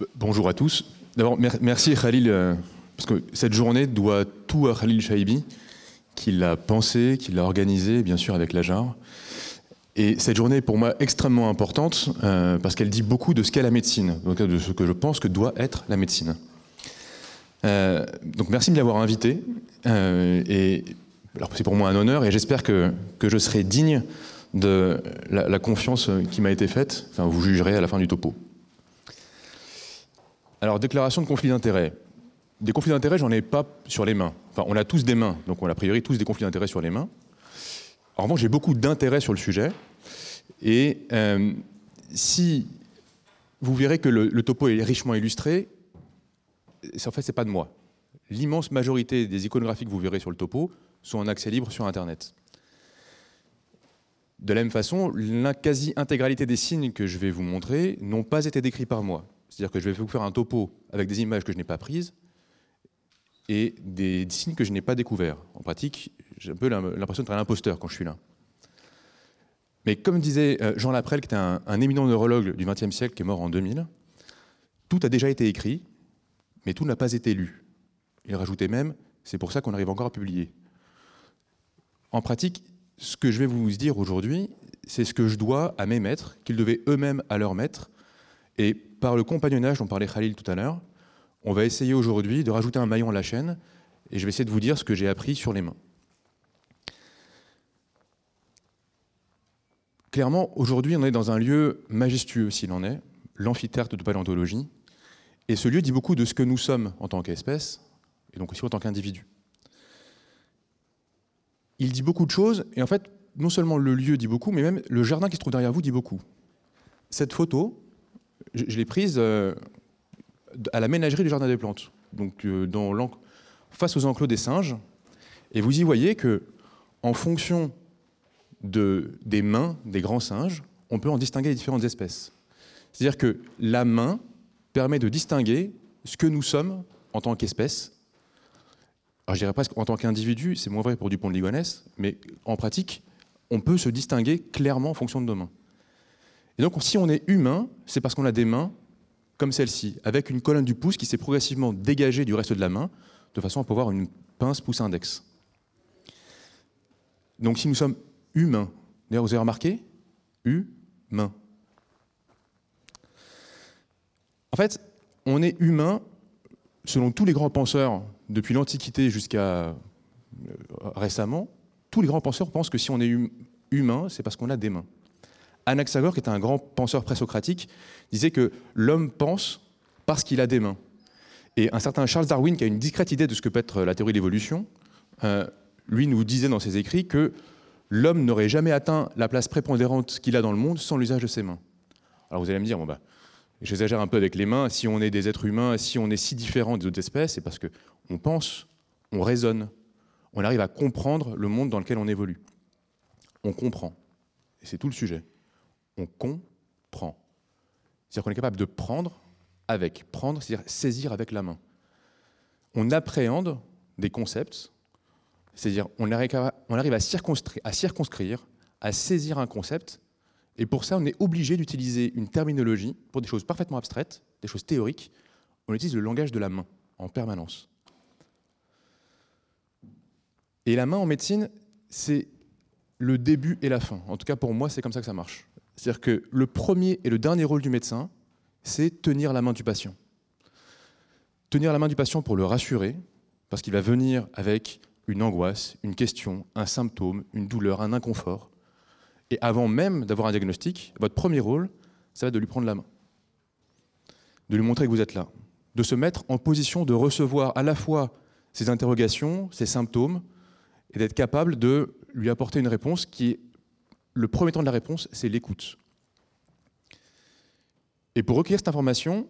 Euh, bonjour à tous. D'abord, merci Khalil, euh, parce que cette journée doit tout à Khalil Shaibi, qui l'a pensé, qui l'a organisé, bien sûr avec la l'Ajar. Et cette journée est pour moi extrêmement importante, euh, parce qu'elle dit beaucoup de ce qu'est la médecine, de ce que je pense que doit être la médecine. donc merci de m'avoir invité. et alors c'est pour moi un honneur et j'espère que, que je serai digne de la, la confiance qui m'a été faite. Enfin, vous jugerez à la fin du topo. Alors, déclaration de conflit d'intérêts. Des conflits d'intérêts, j'en ai pas sur les mains. Enfin, on a tous des mains, donc on a a priori tous des conflits d'intérêts sur les mains. En revanche, j'ai beaucoup d'intérêts sur le sujet. Et euh, si vous verrez que le, le, topo est richement illustré, en fait, ce n'est pas de moi. L'immense majorité des iconographies que vous verrez sur le topo sont en accès libre sur Internet. De la même façon, la quasi-intégralité des signes que je vais vous montrer n'ont pas été décrits par moi. C'est-à-dire que je vais vous faire un topo avec des images que je n'ai pas prises et des signes que je n'ai pas découverts. En pratique, j'ai un peu l'impression d'être un imposteur quand je suis là. Mais comme disait euh, Jean Laprelle, qui était un, éminent neurologue du XXe siècle, qui est mort en 2000, tout a déjà été écrit, mais tout n'a pas été lu. Il rajoutait même, c'est pour ça qu'on arrive encore à publier. En pratique, ce que je vais vous dire aujourd'hui, c'est ce que je dois à mes maîtres, qu'ils devaient eux-mêmes à leurs maîtres, et par le compagnonnage dont parlait Khalil tout à l'heure, on va essayer aujourd'hui de rajouter un maillon à la chaîne et je vais essayer de vous dire ce que j'ai appris sur les mains. Clairement, aujourd'hui, on est dans un lieu majestueux, s'il en est, l'amphithéâtre de paléontologie. Et ce lieu dit beaucoup de ce que nous sommes en tant qu'espèce, et donc aussi en tant qu'individu. Il dit beaucoup de choses, et en fait, non seulement le lieu dit beaucoup, mais même le jardin qui se trouve derrière vous dit beaucoup. Cette photo, je, l'ai prise euh, à la ménagerie du Jardin des Plantes, donc euh, dans face aux enclos des singes. Et vous y voyez que, en fonction des mains des grands singes, on peut en distinguer les différentes espèces. C'est-à-dire que la main permet de distinguer ce que nous sommes en tant qu'espèce. Alors je dirais presque en tant qu'individu, c'est moins vrai pour Dupont de Ligonnès, mais en pratique, on peut se distinguer clairement en fonction de nos mains. Et donc, si on est humain, c'est parce qu'on a des mains comme celle-ci, avec une colonne du pouce qui s'est progressivement dégagée du reste de la main, de façon à pouvoir une pince pouce index. Donc, si nous sommes humains, d'ailleurs, vous avez remarqué Humain. En fait, on est humain, selon tous les grands penseurs, depuis l'Antiquité jusqu'à euh, récemment, tous les grands penseurs pensent que si on est hum-, humain, c'est parce qu'on a des mains. Anaxagore, qui était un grand penseur présocratique, disait que l'homme pense parce qu'il a des mains. Et un certain Charles Darwin, qui a une discrète idée de ce que peut être la théorie de l'évolution, euh, lui nous disait dans ses écrits que l'homme n'aurait jamais atteint la place prépondérante qu'il a dans le monde sans l'usage de ses mains. Alors vous allez me dire, bon bah, j'exagère un peu avec les mains, si on est des êtres humains, si on est si différent des autres espèces, c'est parce qu'on pense, on raisonne, on arrive à comprendre le monde dans lequel on évolue. On comprend. Et c'est tout le sujet on comprend. C'est-à-dire qu'on est capable de prendre avec, prendre, c'est-à-dire saisir avec la main. On appréhende des concepts, c'est-à-dire on arrive à, on à, à circonscrire, à saisir un concept, et pour ça on est obligé d'utiliser une terminologie pour des choses parfaitement abstraites, des choses théoriques, on utilise le langage de la main en permanence. Et la main en médecine, c'est le début et la fin. En tout cas, pour moi, c'est comme ça que ça marche. C'est-à-dire que le premier et le dernier rôle du médecin, c'est tenir la main du patient. Tenir la main du patient pour le rassurer, parce qu'il va venir avec une angoisse, une question, un symptôme, une douleur, un inconfort. Et avant même d'avoir un diagnostic, votre premier rôle, ça va être de lui prendre la main, de lui montrer que vous êtes là, de se mettre en position de recevoir à la fois ses interrogations, ses symptômes, et d'être capable de lui apporter une réponse qui est le premier temps de la réponse, c'est l'écoute. Et pour recueillir cette information,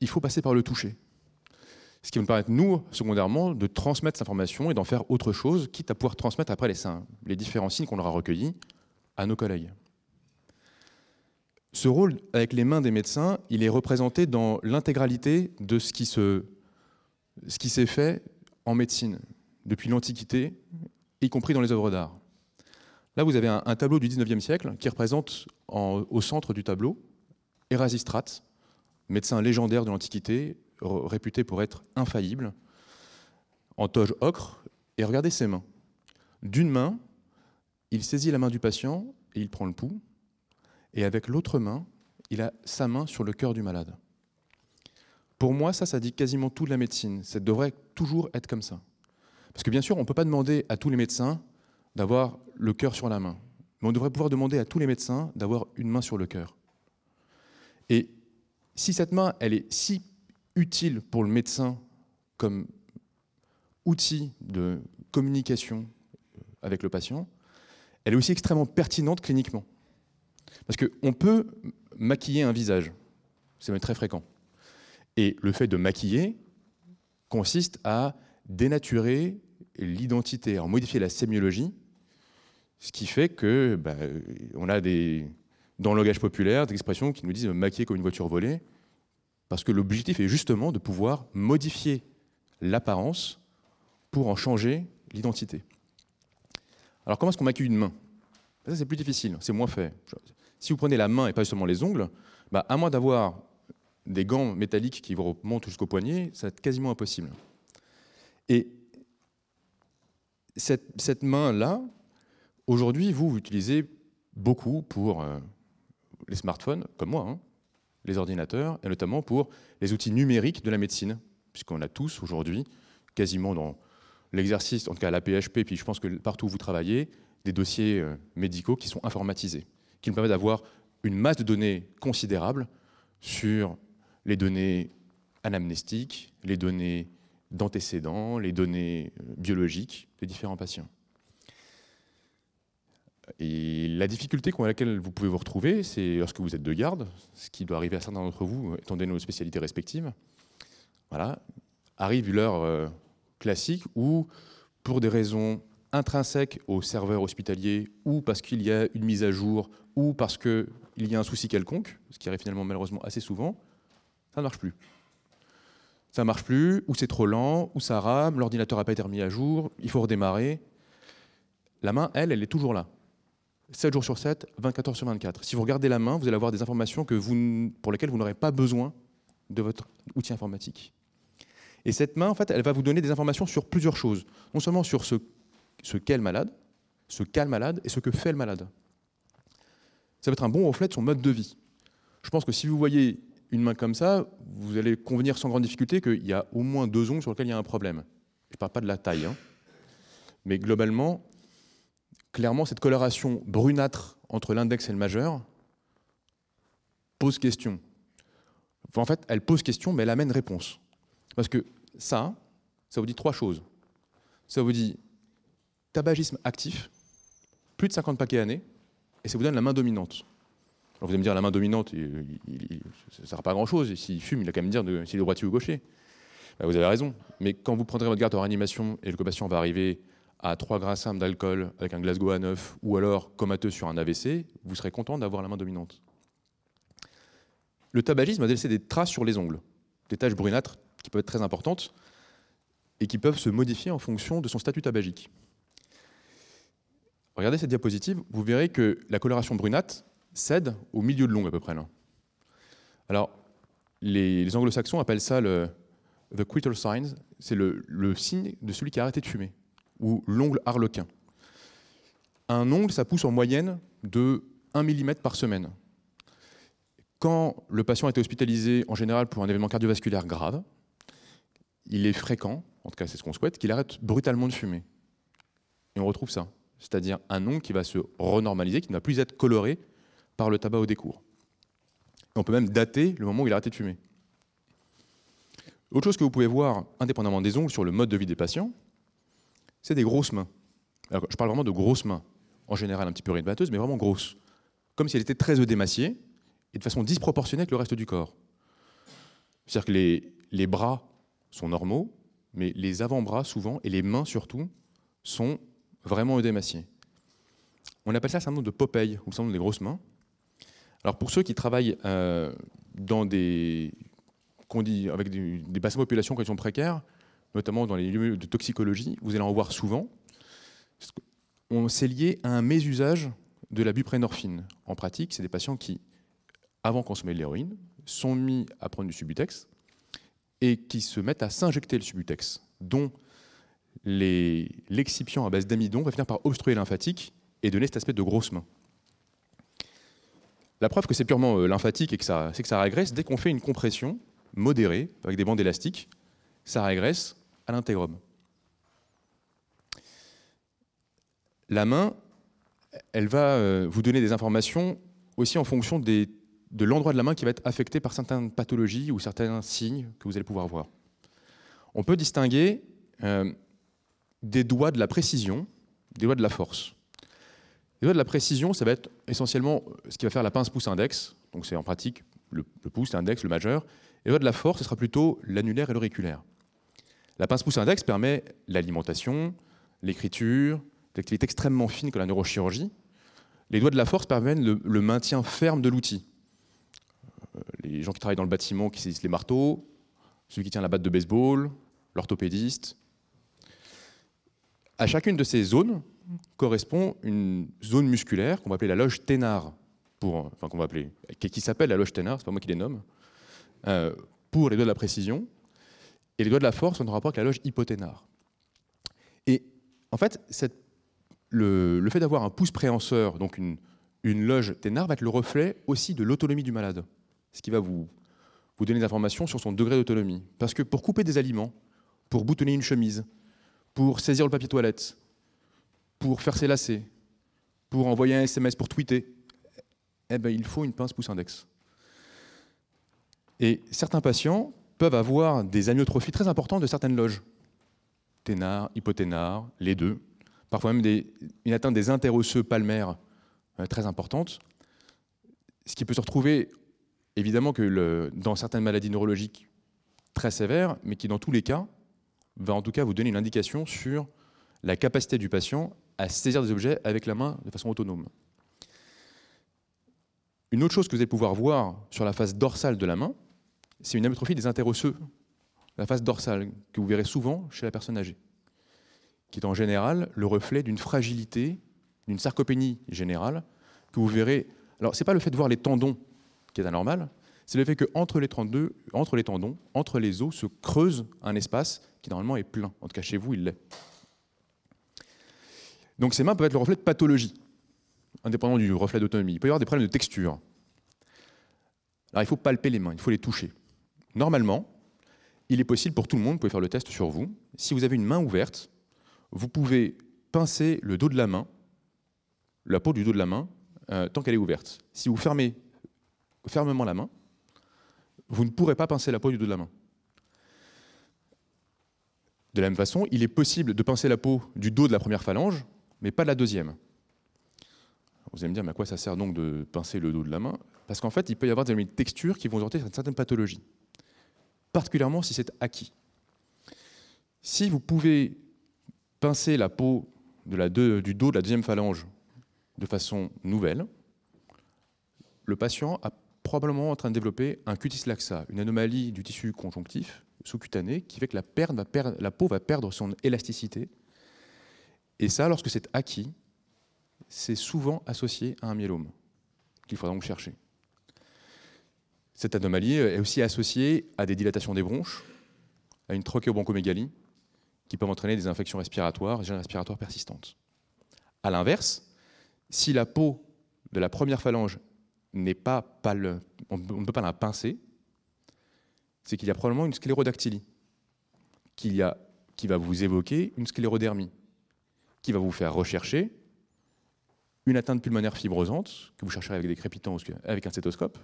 il faut passer par le toucher. Ce qui va nous permettre, nous, secondairement, de transmettre cette information et d'en faire autre chose, quitte à pouvoir transmettre après les, seins, les différents signes qu'on aura recueillis à nos collègues. Ce rôle avec les mains des médecins, il est représenté dans l'intégralité de ce qui, se, ce qui s'est fait en médecine, depuis l'Antiquité, y compris dans les œuvres d'art. Là, vous avez un, tableau du 19e siècle qui représente au centre du tableau Erasistrate, médecin légendaire de l'Antiquité, réputé pour être infaillible, en toge ocre, et regardez ses mains. D'une main, il saisit la main du patient et il prend le pouls, et avec l'autre main, il a sa main sur le cœur du malade. Pour moi, ça, ça dit quasiment tout de la médecine. Ça devrait toujours être comme ça. Parce que bien sûr, on ne peut pas demander à tous les médecins d'avoir le cœur sur la main. Mais on devrait pouvoir demander à tous les médecins d'avoir une main sur le cœur. Et si cette main, elle est si utile pour le médecin comme outil de communication avec le patient, elle est aussi extrêmement pertinente cliniquement. Parce qu'on peut maquiller un visage, c'est très fréquent. Et le fait de maquiller consiste à dénaturer l'identité, à en modifier la sémiologie ce qui fait que bah, euh, on a des, dans le langage populaire des expressions qui nous disent euh, maquiller comme une voiture volée, parce que l'objectif est justement de pouvoir modifier l'apparence pour en changer l'identité. Alors comment est-ce qu'on maquille une main c'est plus difficile, c'est moins fait. Si vous prenez la main et pas seulement les ongles, bah, à moins d'avoir des gants métalliques qui vous remontent jusqu'au poignet, ça va quasiment impossible. Et cette main-là, Aujourd'hui, vous, utilisez beaucoup pour euh, les smartphones, comme moi, hein, les ordinateurs, et notamment pour les outils numériques de la médecine, puisqu'on a tous aujourd'hui, quasiment dans l'exercice, en tout cas à la PHP, puis je pense que partout où vous travaillez, des dossiers euh, médicaux qui sont informatisés, qui nous permettent d'avoir une masse de données considérable sur les données anamnestiques, les données d'antécédents, les données euh, biologiques des différents patients. Et la difficulté à laquelle vous pouvez vous retrouver, c'est lorsque vous êtes de garde, ce qui doit arriver à certains d'entre vous, étant donné nos spécialités respectives. Voilà, arrive l'heure euh, classique où, pour des raisons intrinsèques au serveur hospitalier, ou parce qu'il y a une mise à jour, ou parce qu'il y a un souci quelconque, ce qui arrive finalement malheureusement assez souvent, ça ne marche plus. Ça ne marche plus, ou c'est trop lent, ou ça rame, l'ordinateur n'a pas été remis à jour, il faut redémarrer. La main, elle, elle est toujours là. 7 jours sur 7, 24 heures sur 24. Si vous regardez la main, vous allez avoir des informations que vous, pour lesquelles vous n'aurez pas besoin de votre outil informatique. Et cette main, en fait, elle va vous donner des informations sur plusieurs choses. Non seulement sur ce, ce qu'est le malade, ce qu'a le malade et ce que fait le malade. Ça va être un bon reflet de son mode de vie. Je pense que si vous voyez une main comme ça, vous allez convenir sans grande difficulté qu'il y a au moins deux ongles sur lesquels il y a un problème. Je ne parle pas de la taille. Hein. Mais globalement, clairement, cette coloration brunâtre entre l'index et le majeur pose question. en fait, elle pose question, mais elle amène réponse. Parce que ça, ça vous dit trois choses. Ça vous dit tabagisme actif, plus de 50 paquets années, et ça vous donne la main dominante. Alors vous allez me dire, la main dominante, ça ne sert à pas grand-chose. S'il fume, il a quand même dire s'il est droitier ou gaucher. Bah, vous avez raison. Mais quand vous prendrez votre garde en réanimation et le patient va arriver à 3 grammes d'alcool avec un Glasgow à 9 ou alors comateux sur un AVC, vous serez content d'avoir la main dominante. Le tabagisme a laissé des traces sur les ongles, des taches brunâtres qui peuvent être très importantes et qui peuvent se modifier en fonction de son statut tabagique. Regardez cette diapositive, vous verrez que la coloration brunâtre cède au milieu de l'ongle à peu près Alors, les, anglo-saxons appellent ça le the quitter signs", c'est le signe de celui qui a arrêté de fumer ou l'ongle harlequin. Un ongle, ça pousse en moyenne de 1 mm par semaine. Quand le patient a été hospitalisé en général pour un événement cardiovasculaire grave, il est fréquent, en tout cas c'est ce qu'on souhaite, qu'il arrête brutalement de fumer. Et on retrouve ça, c'est-à-dire un ongle qui va se renormaliser, qui ne va plus être coloré par le tabac au décours. on peut même dater le moment où il a arrêté de fumer. Autre chose que vous pouvez voir, indépendamment des ongles, sur le mode de vie des patients, c'est des grosses mains. je parle vraiment de grosses mains, en général un petit peu ridbateuses, mais vraiment grosses. Comme si elles étaient très eudémaciées et de façon disproportionnée avec le reste du corps. C'est-à-dire que les, bras sont normaux, mais les avant-bras souvent, et les mains surtout, sont vraiment eudémaciées. On appelle ça un nombre de Popeye, ou le syndrome des grosses mains. Alors pour ceux qui travaillent euh, dans des, avec des, des bassins de population quand sont précaires, notamment dans les lieux de toxicologie, vous allez en voir souvent. On s'est lié à un mésusage de la buprénorphine. En pratique, c'est des patients qui, avant de consommer de l'héroïne, sont mis à prendre du subutex et qui se mettent à s'injecter le subutex, dont l'excipient à base d'amidon va finir par obstruer lymphatique et donner cet aspect de grosse main. La preuve que c'est purement euh, lymphatique et que ça, c'est que ça régresse, dès qu'on fait une compression modérée avec des bandes élastiques, ça régresse à l'intégrum. La main, elle va euh, vous donner des informations aussi en fonction de l'endroit de la main qui va être affecté par certaines pathologies ou certains signes que vous allez pouvoir voir. On peut distinguer euh, des doigts de la précision, des doigts de la force. Les doigts de la précision, ça va être essentiellement euh, ce qui va faire la pince pouce index, donc c'est en pratique le, pouce, l'index, le majeur. Et les doigts de la force, ce sera plutôt l'annulaire et l'auriculaire. La pince-pouce index permet l'alimentation, l'écriture, des extrêmement fines que la neurochirurgie. Les doigts de la force permettent le, maintien ferme de l'outil. Euh, les gens qui travaillent dans le bâtiment, qui saisissent les marteaux, celui qui tient la batte de baseball, l'orthopédiste. À chacune de ces zones correspond une zone musculaire qu'on va appeler la loge ténard, qui, s'appelle la loge ténard, c'est pas moi qui les nomme, euh, pour les doigts de la précision, et les doigts de la force, on un rapport avec la loge hypoténare. Et en fait, le, fait d'avoir un pouce préhenseur, donc une, loge ténard, va être le reflet aussi de l'autonomie du malade, ce qui va vous, donner des informations sur son degré d'autonomie. Parce que pour couper des aliments, pour boutonner une chemise, pour saisir le papier toilette, pour faire ses lacets, pour envoyer un SMS, pour tweeter, eh ben, il faut une pince pouce index. Et certains patients peuvent avoir des amyotrophies très importantes de certaines loges. Ténard, hypoténard, les deux. Parfois même des, une atteinte des interosseux palmaires euh, très importante. Ce qui peut se retrouver, évidemment, que dans certaines maladies neurologiques très sévères, mais qui, dans tous les cas, va en tout cas vous donner une indication sur la capacité du patient à saisir des objets avec la main de façon autonome. Une autre chose que vous allez pouvoir voir sur la face dorsale de la main, c'est une amyotrophie des interosseux, la face dorsale, que vous verrez souvent chez la personne âgée, qui est en général le reflet d'une fragilité, d'une sarcopénie générale, que vous verrez. Alors, ce n'est pas le fait de voir les tendons qui est anormal, c'est le fait qu'entre les, entre les tendons, entre les os, se creuse un espace qui normalement est plein. En tout cas, chez vous, il l'est. Donc ces mains peuvent être le reflet de pathologie, indépendant du reflet d'autonomie. Il peut y avoir des problèmes de texture. Alors il faut palper les mains, il faut les toucher. Normalement, il est possible pour tout le monde, vous pouvez faire le test sur vous, si vous avez une main ouverte, vous pouvez pincer le dos de la main, la peau du dos de la main, euh, tant qu'elle est ouverte. Si vous fermez fermement la main, vous ne pourrez pas pincer la peau du dos de la main. De la même façon, il est possible de pincer la peau du dos de la première phalange, mais pas de la deuxième. Vous allez me dire, mais à quoi ça sert donc de pincer le dos de la main Parce qu'en fait, il peut y avoir des textures qui vont sortir certaines pathologies particulièrement si c'est acquis. Si vous pouvez pincer la peau du dos de la deuxième phalange de façon nouvelle, le patient a probablement en train de développer un cutis laxa, une anomalie du tissu conjonctif sous-cutané qui fait que la, la peau va perdre son élasticité. Et ça, lorsque c'est acquis, c'est souvent associé à un myélome qu'il faudra donc chercher. Cette anomalie euh, est aussi associée à des dilatations des bronches, à une trochéobronchomégalie, qui peuvent entraîner des infections respiratoires des gènes respiratoires persistantes. A l'inverse, si la peau de la première phalange n'est pas pâle, on ne peut pas la pincer, c'est qu'il y a probablement une sclérodactylie, qu'il y a, qui va vous évoquer une sclérodermie, qui va vous faire rechercher une atteinte pulmonaire fibrosante, que vous chercherez avec des crépitants avec un stéthoscope,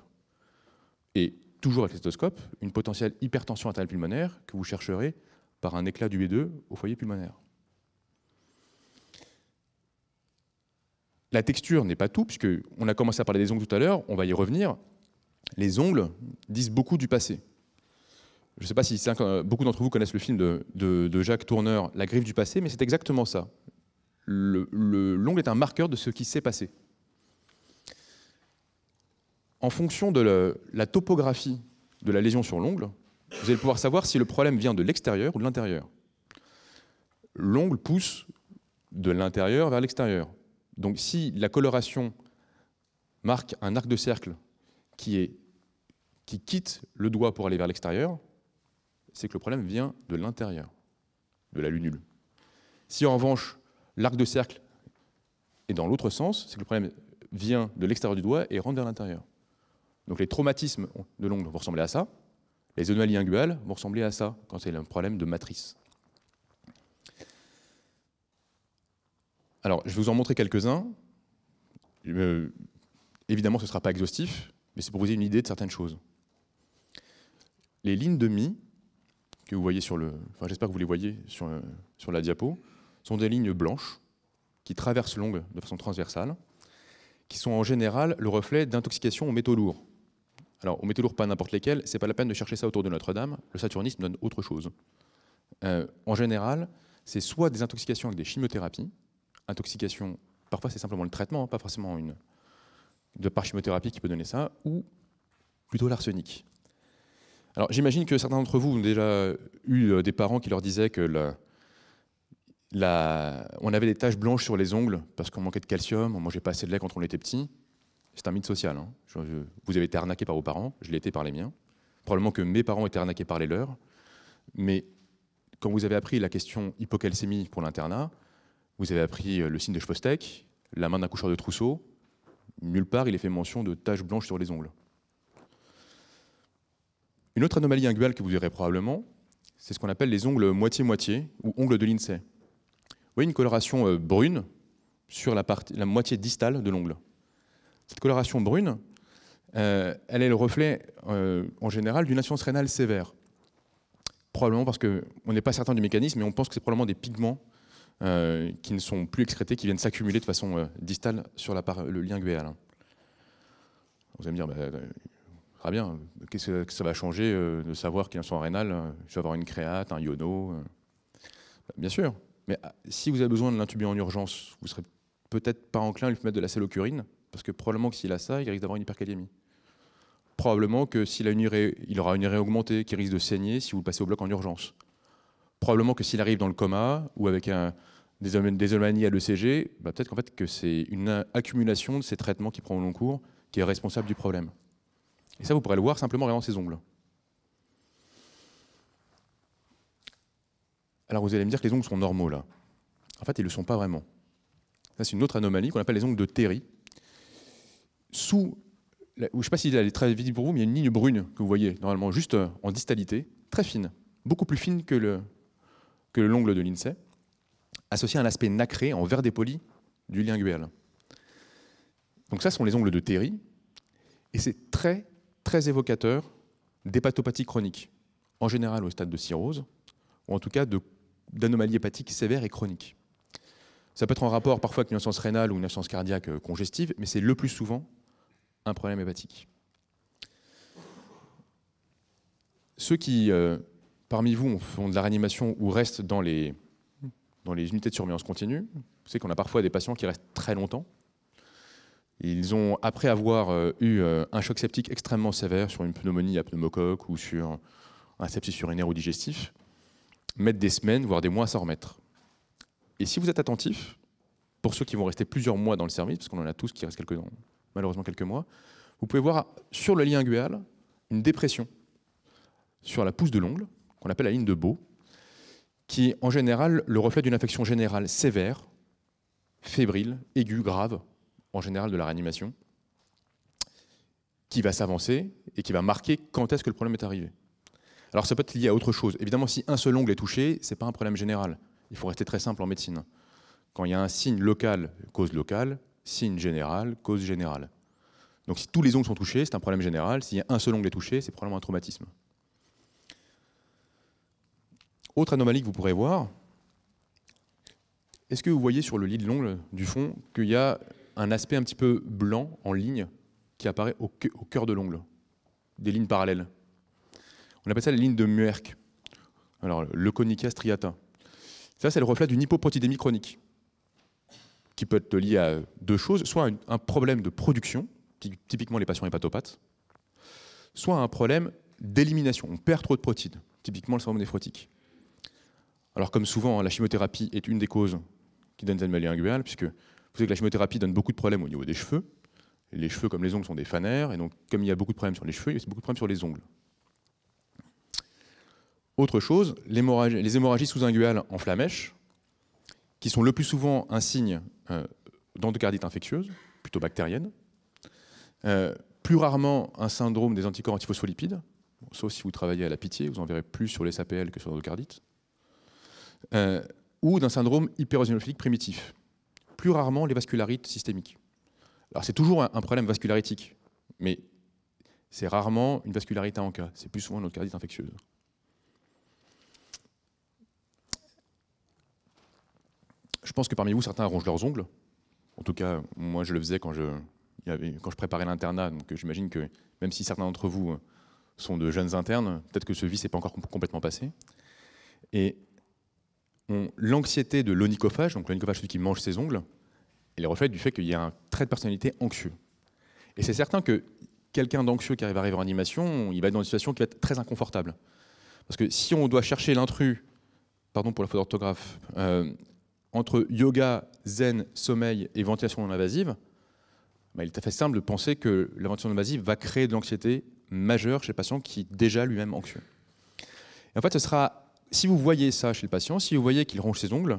et toujours avec le une potentielle hypertension interne pulmonaire que vous chercherez par un éclat du B2 au foyer pulmonaire. La texture n'est pas tout, puisque on a commencé à parler des ongles tout à l'heure, on va y revenir. Les ongles disent beaucoup du passé. Je ne sais pas si beaucoup d'entre vous connaissent le film de, Jacques Tourneur, La griffe du passé, mais c'est exactement ça. L'ongle est un marqueur de ce qui s'est passé en fonction de la topographie de la lésion sur l'ongle, vous allez pouvoir savoir si le problème vient de l'extérieur ou de l'intérieur. L'ongle pousse de l'intérieur vers l'extérieur. Donc si la coloration marque un arc de cercle qui, qui quitte le doigt pour aller vers l'extérieur, c'est que le problème vient de l'intérieur, de la lunule. Si en revanche l'arc de cercle est dans l'autre sens, c'est que le problème vient de l'extérieur du doigt et rentre vers l'intérieur. Donc les traumatismes de l'ongle vont ressembler à ça, les anomalies linguales vont ressembler à ça quand c'est un problème de matrice. Alors, je vais vous en montrer quelques-uns. Euh, évidemment, ce ne sera pas exhaustif, mais c'est pour vous donner une idée de certaines choses. Les lignes de mi, que vous voyez sur le... Enfin, j'espère que vous les voyez sur, euh, sur la diapo, sont des lignes blanches qui traversent l'ongle de façon transversale, qui sont en général le reflet d'intoxication aux métaux lourds. Alors, on met toujours pas n'importe lesquels, c'est pas la peine de chercher ça autour de Notre-Dame, le saturnisme donne autre chose. Euh, en général, c'est soit des intoxications avec des chimiothérapies, intoxication, parfois c'est simplement le traitement, hein, pas forcément une de par chimiothérapie qui peut donner ça, ou plutôt l'arsenic. Alors j'imagine que certains d'entre vous ont déjà eu euh, des parents qui leur disaient que on avait des taches blanches sur les ongles parce qu'on manquait de calcium, on mangeait pas assez de lait quand on était petit. C'est un mythe social. Hein. vous avez été arnaqué par vos parents, je l'ai été par les miens. Probablement que mes parents étaient arnaqués par les leurs. Mais quand vous avez appris la question hypocalcémie pour l'internat, vous avez appris euh, le signe de chevaustèque, la main d'un coucheur de trousseau. Nulle part, il est fait mention de taches blanches sur les ongles. Une autre anomalie inguale que vous verrez probablement, c'est ce qu'on appelle les ongles moitié-moitié ou ongles de l'INSEE. Vous voyez une coloration euh, brune sur la moitié distale de l'ongle. Cette coloration brune, euh, elle est le reflet euh, en général d'une insuffisance rénale sévère. Probablement parce qu'on n'est pas certain du mécanisme, mais on pense que c'est probablement des pigments euh, qui ne sont plus excrétés, qui viennent s'accumuler de façon distale sur le lien guéal. Hein. Vous allez me dire, bah, très bien, qu'est-ce que ça va changer de savoir qu'il y a un rénal Je vais avoir une créate, un iono Bien sûr, mais ah, si vous avez besoin de l'intubier en urgence, vous ne serez peut-être pas enclin à lui mettre de la cellocurine, parce que probablement que s'il a ça, il risque d'avoir une hypercalémie. Probablement que s'il a une urée, il aura une urée augmentée qui risque de saigner si vous le passez au bloc en urgence. Probablement que s'il arrive dans le coma ou avec un, des, des à l'ECG, bah, peut-être qu'en fait que c'est une accumulation de ces traitements qui prend au long cours qui est responsable du problème. Et ça, vous pourrez le voir simplement en regardant ses ongles. Alors vous allez me dire que les ongles sont normaux là. En fait, ils ne le sont pas vraiment. Ça, c'est une autre anomalie qu'on appelle les ongles de Terry, sous, je ne sais pas si elle est très visible pour vous, mais il y a une ligne brune que vous voyez normalement juste euh, en distalité, très fine, beaucoup plus fine que l'ongle de l'INSEE, associée à un aspect nacré en vert dépoli du linguel. Donc ça ce sont les ongles de Terry, et c'est très, très évocateur d'hépatopathie chronique, en général au stade de cirrhose, ou en tout cas d'anomalie hépatique sévère et chronique. Ça peut être en rapport parfois avec une insuffisance rénale ou une insuffisance cardiaque euh, congestive, mais c'est le plus souvent un problème hépatique. Ceux qui, euh, parmi vous, font de la réanimation ou restent dans les, dans les unités de surveillance continue, vous savez qu'on a parfois des patients qui restent très longtemps. Ils ont, après avoir euh, eu euh, un choc septique extrêmement sévère sur une pneumonie à pneumocoque ou sur un sepsis un ou digestif, mettent des semaines, voire des mois à s'en remettre. Et si vous êtes attentif, pour ceux qui vont rester plusieurs mois dans le service, parce qu'on en a tous qui restent quelques, malheureusement quelques mois, vous pouvez voir sur le lien une dépression sur la pousse de l'ongle, qu'on appelle la ligne de Beau, qui est en général le reflet d'une infection générale sévère, fébrile, aiguë, grave, en général de la réanimation, qui va s'avancer et qui va marquer quand est-ce que le problème est arrivé. Alors ça peut être lié à autre chose. Évidemment, si un seul ongle est touché, ce n'est pas un problème général. Il faut rester très simple en médecine. Quand il y a un signe local, cause locale, signe général, cause générale. Donc si tous les ongles sont touchés, c'est un problème général. S'il y a un seul ongle est touché, c'est probablement un traumatisme. Autre anomalie que vous pourrez voir, est-ce que vous voyez sur le lit de l'ongle du fond qu'il y a un aspect un petit peu blanc en ligne qui apparaît au, cœur de l'ongle Des lignes parallèles. On appelle ça les lignes de Muerck. Alors, le conica striata. Ça, c'est le reflet d'une hypoprotidémie chronique qui peut être lié à deux choses, soit un problème de production, typiquement les patients hépatopathes, soit un problème d'élimination. On perd trop de protides, typiquement le syndrome néphrotique. Alors comme souvent, hein, la chimiothérapie est une des causes qui donne des maladie inguinale, puisque vous savez que la chimiothérapie donne beaucoup de problèmes au niveau des cheveux. Les cheveux, comme les ongles, sont des fanères, et donc comme il y a beaucoup de problèmes sur les cheveux, il y a beaucoup de problèmes sur les ongles. Autre chose, les hémorragies sous inguales en flamèche, qui sont le plus souvent un signe euh, d'endocardite infectieuse, plutôt bactérienne, euh, plus rarement un syndrome des anticorps antiphospholipides, sauf si vous travaillez à la pitié, vous en verrez plus sur les SAPL que sur l'endocardite, euh, ou d'un syndrome hyperosinophilique primitif. Plus rarement les vascularites systémiques. Alors c'est toujours un, problème vascularitique, mais c'est rarement une vascularité en cas, c'est plus souvent une endocardite infectieuse. Je pense que parmi vous, certains rongent leurs ongles. En tout cas, moi, je le faisais quand je, quand je préparais l'internat. Donc euh, j'imagine que même si certains d'entre vous euh, sont de jeunes internes, peut-être que ce vice n'est pas encore complètement passé. Et l'anxiété de l'onicophage, donc l'onicophage, celui qui mange ses ongles, elle est reflète du fait qu'il y a un trait de personnalité anxieux. Et c'est certain que quelqu'un d'anxieux qui arrive à arriver en animation, il va être dans une situation qui va être très inconfortable. Parce que si on doit chercher l'intrus, pardon pour la faute d'orthographe, euh, entre yoga, zen, sommeil et ventilation non invasive, bah, il est tout à fait simple de penser que la ventilation non invasive va créer de l'anxiété majeure chez le patient qui est déjà lui-même anxieux. Et en fait, ce sera, si vous voyez ça chez le patient, si vous voyez qu'il ronge ses ongles,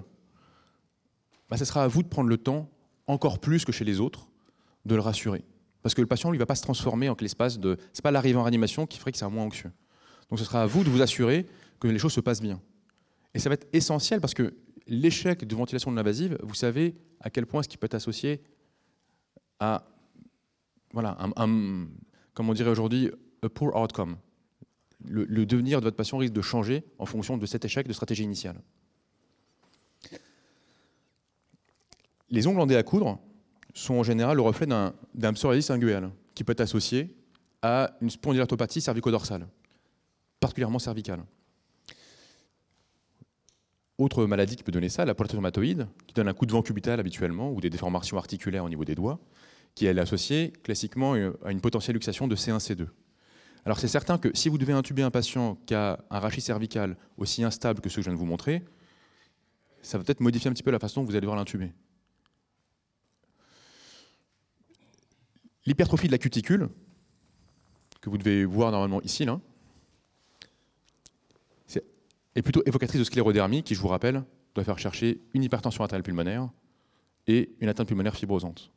bah, ce sera à vous de prendre le temps, encore plus que chez les autres, de le rassurer. Parce que le patient, lui, va pas se transformer en l'espace de. C'est pas l'arrivée en réanimation qui ferait que c'est moins anxieux. Donc ce sera à vous de vous assurer que les choses se passent bien. Et ça va être essentiel parce que l'échec de ventilation de l'invasive, vous savez à quel point ce qui peut être associé à voilà, un, comme on dirait aujourd'hui, a poor outcome. Le, devenir de votre patient risque de changer en fonction de cet échec de stratégie initiale. Les ongles endé à coudre sont en général le reflet d'un psoriasis singuel qui peut être associé à une spondylarthropathie cervico-dorsale, particulièrement cervicale. Autre maladie qui peut donner ça, la rhumatoïde, qui donne un coup de vent cubital habituellement, ou des déformations articulaires au niveau des doigts, qui est associée classiquement euh, à une potentielle luxation de C1-C2. Alors c'est certain que si vous devez intuber un patient qui a un rachis cervical aussi instable que ce que je viens de vous montrer, ça va peut-être modifier un petit peu la façon dont vous allez devoir l'intuber. L'hypertrophie de la cuticule, que vous devez voir normalement ici, là, est plutôt évocatrice de sclérodermie, qui, je vous rappelle, doit faire chercher une hypertension artérielle pulmonaire et une atteinte pulmonaire fibrosante.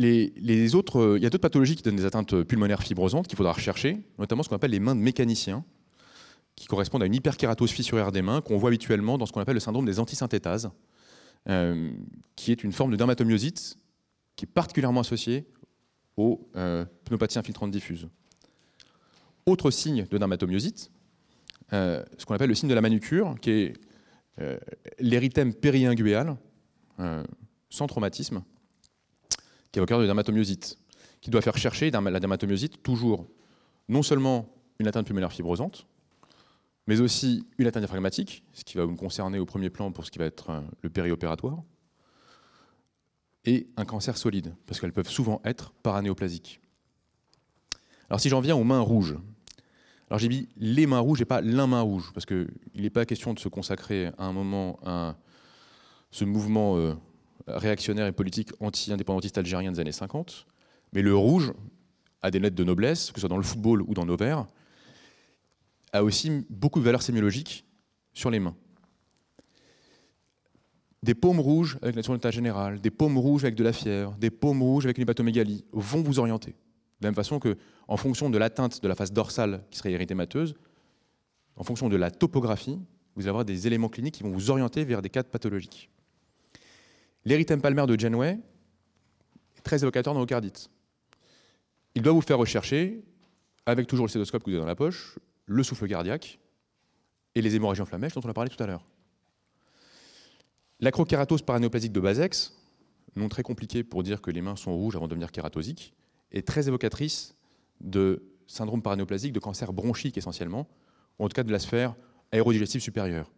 Euh, il y a d'autres pathologies qui donnent des atteintes pulmonaires fibrosantes qu'il faudra rechercher, notamment ce qu'on appelle les mains de mécaniciens, qui correspondent à une hyperkératose fissuraire des mains qu'on voit habituellement dans ce qu'on appelle le syndrome des antisynthétases, euh, qui est une forme de dermatomyosite qui est particulièrement associée aux euh, pneumopathies infiltrantes diffuses autre signe de dermatomyosite, euh, ce qu'on appelle le signe de la manucure, qui est euh, l'érythème périinguéal, euh, sans traumatisme, qui est au cœur de dermatomyosite, qui doit faire chercher la dermatomyosite toujours non seulement une atteinte pulmonaire fibrosante, mais aussi une atteinte diaphragmatique, ce qui va me concerner au premier plan pour ce qui va être euh, le périopératoire, et un cancer solide, parce qu'elles peuvent souvent être paranéoplasiques. Alors si j'en viens aux mains rouges, alors j'ai dit les mains rouges et pas l'un main rouge, parce qu'il n'est pas question de se consacrer à un moment à ce mouvement euh, réactionnaire et politique anti-indépendantiste algérien des années 50, mais le rouge a des lettres de noblesse, que ce soit dans le football ou dans nos verres, a aussi beaucoup de valeur sémiologique sur les mains. Des paumes rouges avec la d'État général, des paumes rouges avec de la fièvre, des paumes rouges avec une hépatomégalie vont vous orienter. De la même façon que, en fonction de l'atteinte de la face dorsale qui serait érythémateuse, en fonction de la topographie, vous allez avoir des éléments cliniques qui vont vous orienter vers des cas pathologiques. L'érythème palmaire de Janeway est très évocateur dans l'ocardite. Il doit vous faire rechercher, avec toujours le stéthoscope que vous avez dans la poche, le souffle cardiaque et les hémorragies en dont on a parlé tout à l'heure. L'acrokératose paranéoplasique de Basex, non très compliqué pour dire que les mains sont rouges avant de devenir kératosiques, est très évocatrice de syndrome paranéoplasique, de cancer bronchique essentiellement, ou en tout cas de la sphère aérodigestive supérieure.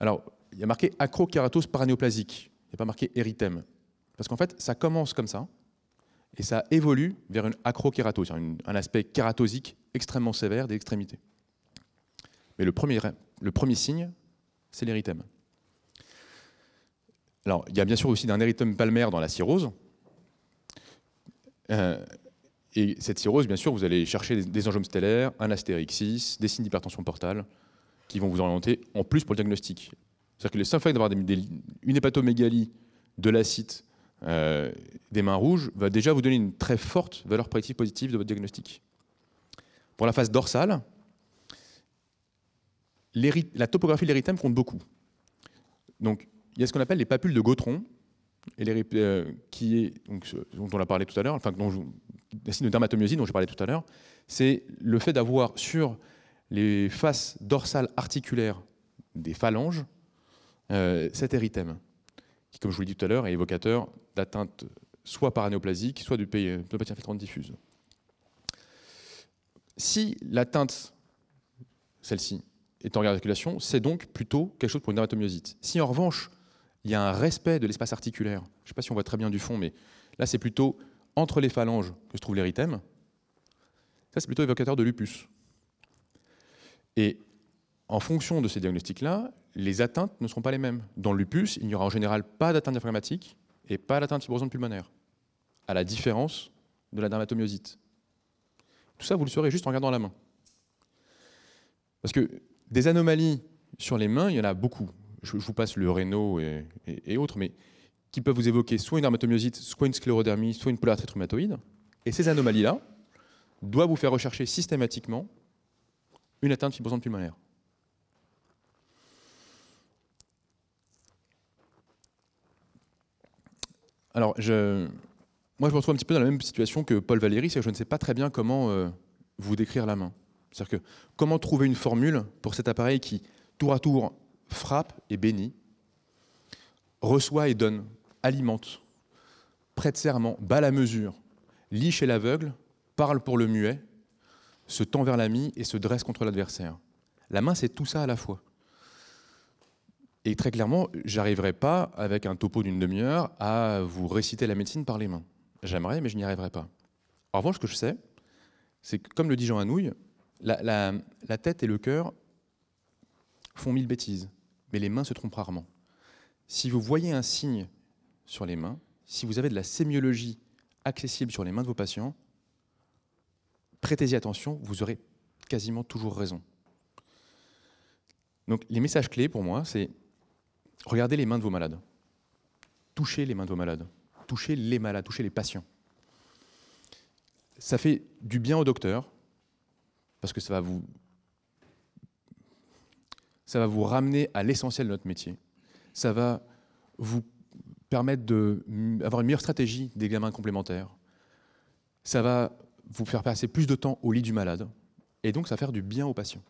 Alors, il y a marqué acrokératose paranéoplasique, il n'y a pas marqué érythème. Parce qu'en fait, ça commence comme ça, et ça évolue vers une acrokératose, un aspect kératosique extrêmement sévère des extrémités. Mais le premier, le premier signe, c'est l'érythème. Alors, il y a bien sûr aussi un érythème palmaire dans la cirrhose, euh, et cette cirrhose, bien sûr, vous allez chercher des, enjômes stellaires, un astérix des signes d'hypertension portale, qui vont vous orienter en plus pour le diagnostic. C'est-à-dire que le simple fait d'avoir une hépatomégalie de l'acide euh, des mains rouges va déjà vous donner une très forte valeur prédictive positive de votre diagnostic. Pour la phase dorsale, la topographie de l'érythème compte beaucoup. Donc, il y a ce qu'on appelle les papules de Gautron, et les, euh, qui est, donc, dont on a parlé tout à l'heure, enfin, dont la signe de dermatomyosite dont j'ai parlé tout à l'heure, c'est le fait d'avoir sur les faces dorsales articulaires des phalanges euh, cet érythème, qui, comme je vous l'ai dit tout à l'heure, est évocateur d'atteinte soit par paranéoplasique, soit du pneumopathie infiltrante diffuse. Si l'atteinte, celle-ci, est en regard c'est donc plutôt quelque chose pour une dermatomyosite. Si en revanche, il y a un respect de l'espace articulaire. Je ne sais pas si on voit très bien du fond, mais là, c'est plutôt entre les phalanges que se trouve l'érythème. Ça, c'est plutôt évocateur de lupus. Et en fonction de ces diagnostics-là, les atteintes ne seront pas les mêmes. Dans le lupus, il n'y aura en général pas d'atteinte diaphragmatique et pas d'atteinte fibrosante pulmonaire, à la différence de la dermatomyosite. Tout ça, vous le saurez juste en regardant la main. Parce que des anomalies sur les mains, il y en a beaucoup je, vous passe le Renault et, autres, mais qui peuvent vous évoquer soit une dermatomyosite, soit une sclérodermie, soit une polyarthrite rhumatoïde. Et ces anomalies-là doivent vous faire rechercher systématiquement une atteinte fibrosante pulmonaire. Alors, moi, je me retrouve un petit peu dans la même situation que Paul Valéry, c'est que je ne sais pas très bien comment euh, vous décrire la main. C'est-à-dire que comment trouver une formule pour cet appareil qui, tour à tour, frappe et bénit, reçoit et donne, alimente, prête serment, bat la mesure, lit chez l'aveugle, parle pour le muet, se tend vers l'ami et se dresse contre l'adversaire. La main, c'est tout ça à la fois. Et très clairement, j'arriverai pas, avec un topo d'une demi-heure, à vous réciter la médecine par les mains. J'aimerais, mais je n'y arriverai pas. En revanche, ce que je sais, c'est que, comme le dit Jean Anouilh, la, la tête et le cœur font mille bêtises mais les mains se trompent rarement. Si vous voyez un signe sur les mains, si vous avez de la sémiologie accessible sur les mains de vos patients, prêtez-y attention, vous aurez quasiment toujours raison. Donc les messages clés pour moi, c'est regardez les mains de vos malades, touchez les mains de vos malades, touchez les malades, touchez les patients. Ça fait du bien au docteur, parce que ça va vous ça va vous ramener à l'essentiel de notre métier. Ça va vous permettre d'avoir une meilleure stratégie des gamins complémentaires. Ça va vous faire passer plus de temps au lit du malade. Et donc, ça va faire du bien aux patients.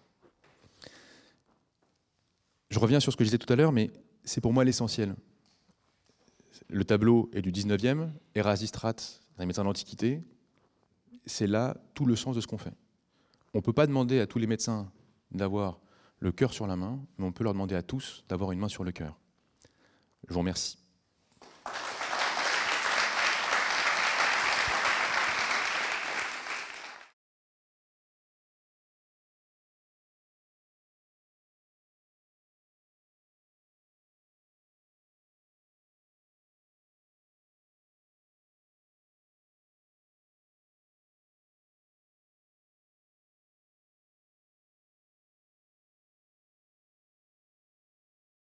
Je reviens sur ce que je disais tout à l'heure, mais c'est pour moi l'essentiel. Le tableau est du 19e, Erasistrate, un médecin d'antiquité. C'est là tout le sens de ce qu'on fait. On ne peut pas demander à tous les médecins d'avoir le cœur sur la main, mais on peut leur demander à tous d'avoir une main sur le cœur. Je vous remercie.